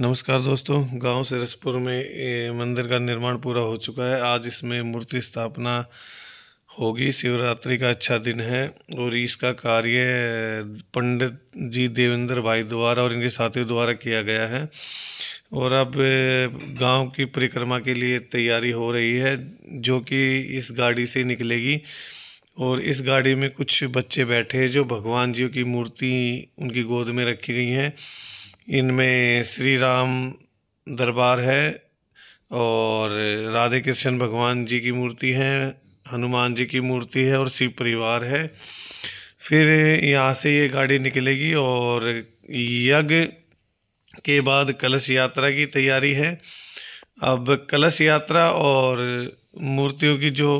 नमस्कार दोस्तों गांव सिरसपुर में मंदिर का निर्माण पूरा हो चुका है आज इसमें मूर्ति स्थापना होगी शिवरात्रि का अच्छा दिन है और इसका कार्य पंडित जी देवेंद्र भाई द्वारा और इनके साथियों द्वारा किया गया है और अब गांव की परिक्रमा के लिए तैयारी हो रही है जो कि इस गाड़ी से निकलेगी और इस गाड़ी में कुछ बच्चे बैठे हैं जो भगवान जी की मूर्ति उनकी गोद में रखी गई हैं इनमें श्री राम दरबार है और राधे कृष्ण भगवान जी की मूर्ति है हनुमान जी की मूर्ति है और शिव परिवार है फिर यहाँ से ये गाड़ी निकलेगी और यज्ञ के बाद कलश यात्रा की तैयारी है अब कलश यात्रा और मूर्तियों की जो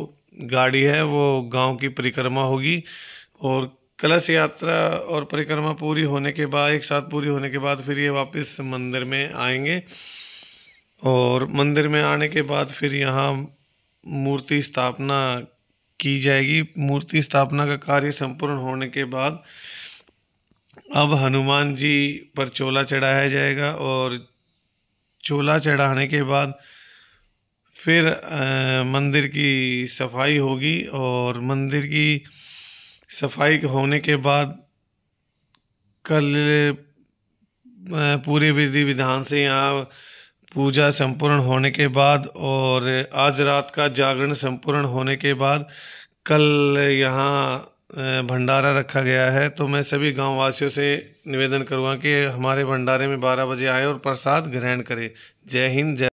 गाड़ी है वो गांव की परिक्रमा होगी और कलश यात्रा और परिक्रमा पूरी होने के बाद एक साथ पूरी होने के बाद फिर ये वापस मंदिर में आएंगे और मंदिर में आने के बाद फिर यहाँ मूर्ति स्थापना की जाएगी मूर्ति स्थापना का कार्य संपूर्ण होने के बाद अब हनुमान जी पर चोला चढ़ाया जाएगा और चोला चढ़ाने के बाद फिर आ, मंदिर की सफाई होगी और मंदिर की सफाई होने के बाद कल पूरी विधि विधान से यहाँ पूजा संपूर्ण होने के बाद और आज रात का जागरण संपूर्ण होने के बाद कल यहाँ भंडारा रखा गया है तो मैं सभी गाँव वासियों से निवेदन करूँगा कि हमारे भंडारे में बारह बजे आए और प्रसाद ग्रहण करें जय हिंद जय